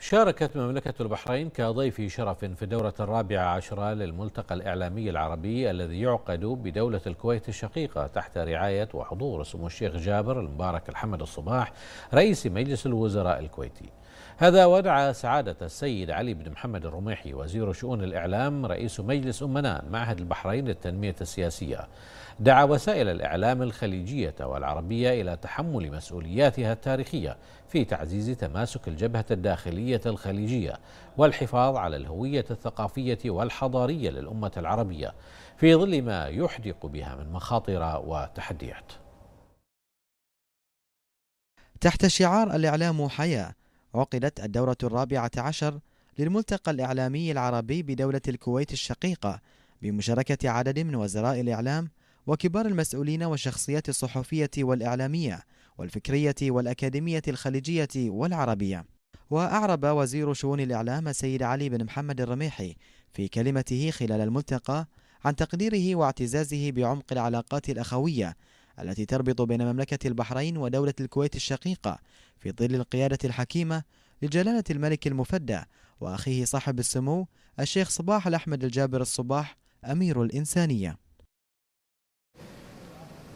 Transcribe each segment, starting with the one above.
شاركت مملكة البحرين كضيف شرف في الدورة الرابعة عشرة للملتقى الإعلامي العربي الذي يعقد بدولة الكويت الشقيقة تحت رعاية وحضور سمو الشيخ جابر المبارك الحمد الصباح رئيس مجلس الوزراء الكويتي هذا ودعا سعادة السيد علي بن محمد الرميحي وزير شؤون الإعلام رئيس مجلس أمنان معهد البحرين للتنمية السياسية دعا وسائل الإعلام الخليجية والعربية إلى تحمل مسؤولياتها التاريخية في تعزيز تماسك الجبهة الداخلية الخليجية والحفاظ على الهوية الثقافية والحضارية للأمة العربية في ظل ما يحدق بها من مخاطر وتحديات تحت شعار الإعلام حياة عقدت الدورة الرابعة عشر للملتقى الإعلامي العربي بدولة الكويت الشقيقة بمشاركة عدد من وزراء الإعلام وكبار المسؤولين والشخصيات الصحفية والإعلامية والفكرية والأكاديمية الخليجية والعربية وأعرب وزير شؤون الإعلام السيد علي بن محمد الرميحي في كلمته خلال الملتقى عن تقديره واعتزازه بعمق العلاقات الأخوية التي تربط بين مملكة البحرين ودولة الكويت الشقيقة في ظل القيادة الحكيمة لجلالة الملك المفدى وأخيه صاحب السمو الشيخ صباح الأحمد الجابر الصباح أمير الإنسانية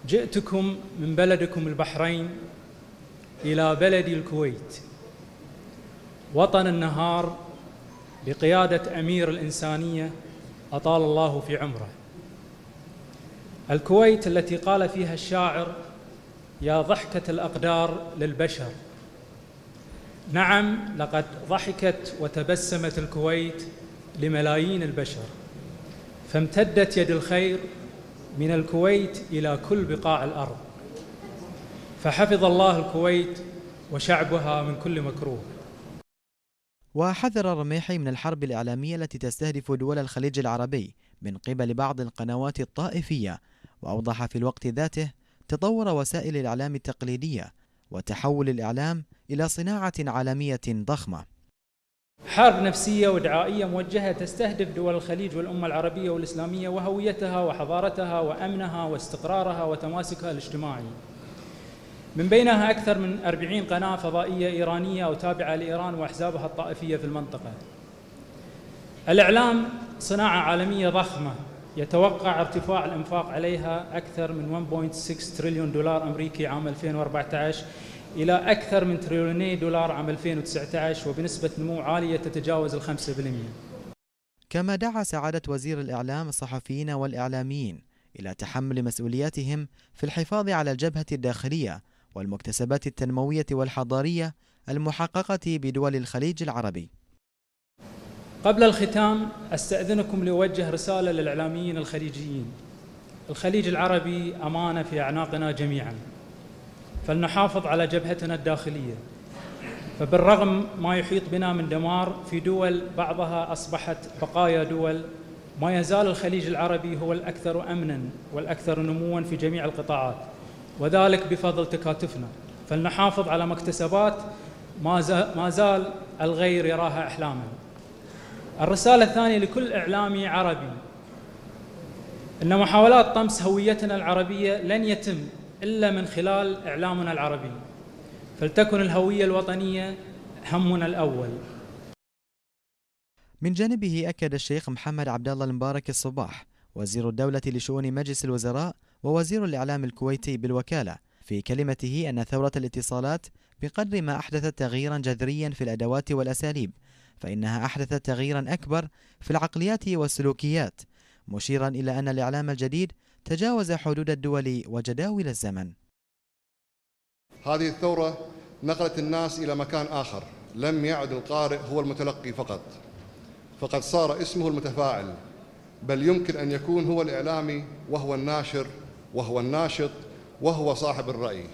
جئتكم من بلدكم البحرين إلى بلد الكويت وطن النهار بقيادة أمير الإنسانية أطال الله في عمره الكويت التي قال فيها الشاعر يا ضحكة الأقدار للبشر نعم لقد ضحكت وتبسمت الكويت لملايين البشر فامتدت يد الخير من الكويت إلى كل بقاع الأرض فحفظ الله الكويت وشعبها من كل مكروه وحذر الرميحي من الحرب الإعلامية التي تستهدف دول الخليج العربي من قبل بعض القنوات الطائفية وأوضح في الوقت ذاته تطور وسائل الإعلام التقليدية وتحول الإعلام إلى صناعة عالمية ضخمة حرب نفسية ودعائية موجهة تستهدف دول الخليج والأمة العربية والإسلامية وهويتها وحضارتها وأمنها واستقرارها وتماسكها الاجتماعي من بينها أكثر من 40 قناة فضائية إيرانية أو تابعة لإيران وأحزابها الطائفية في المنطقة الإعلام صناعة عالمية ضخمة يتوقع ارتفاع الانفاق عليها أكثر من 1.6 تريليون دولار أمريكي عام 2014 إلى أكثر من تريليوني دولار عام 2019 وبنسبة نمو عالية تتجاوز ال 5%. كما دعا سعادة وزير الإعلام الصحفيين والإعلاميين إلى تحمل مسؤولياتهم في الحفاظ على الجبهة الداخلية والمكتسبات التنموية والحضارية المحققة بدول الخليج العربي قبل الختام استاذنكم لاوجه رساله للاعلاميين الخليجيين. الخليج العربي امانه في اعناقنا جميعا. فلنحافظ على جبهتنا الداخليه. فبالرغم ما يحيط بنا من دمار في دول بعضها اصبحت بقايا دول ما يزال الخليج العربي هو الاكثر امنا والاكثر نموا في جميع القطاعات وذلك بفضل تكاتفنا فلنحافظ على مكتسبات ما زال الغير يراها احلاما الرسالة الثانية لكل إعلامي عربي أن محاولات طمس هويتنا العربية لن يتم إلا من خلال إعلامنا العربي فلتكن الهوية الوطنية همنا الأول من جانبه أكد الشيخ محمد عبد الله المبارك الصباح وزير الدولة لشؤون مجلس الوزراء ووزير الإعلام الكويتي بالوكالة في كلمته أن ثورة الاتصالات بقدر ما أحدثت تغييرا جذريا في الأدوات والأساليب فإنها أحدثت تغييرا أكبر في العقليات والسلوكيات مشيرا إلى أن الإعلام الجديد تجاوز حدود الدول وجداول الزمن هذه الثورة نقلت الناس إلى مكان آخر لم يعد القارئ هو المتلقي فقط فقد صار اسمه المتفاعل بل يمكن أن يكون هو الإعلامي وهو الناشر وهو الناشط وهو صاحب الرأي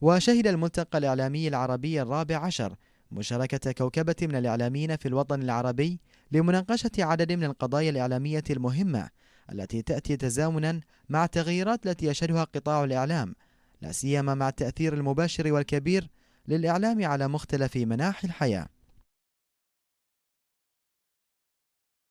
وشهد الملتقى الإعلامي العربي الرابع عشر مشاركة كوكبة من الإعلاميين في الوطن العربي لمناقشة عدد من القضايا الإعلامية المهمة التي تأتي تزامنا مع التغيرات التي يشهدها قطاع الإعلام لا سيما مع التأثير المباشر والكبير للإعلام على مختلف مناحي الحياة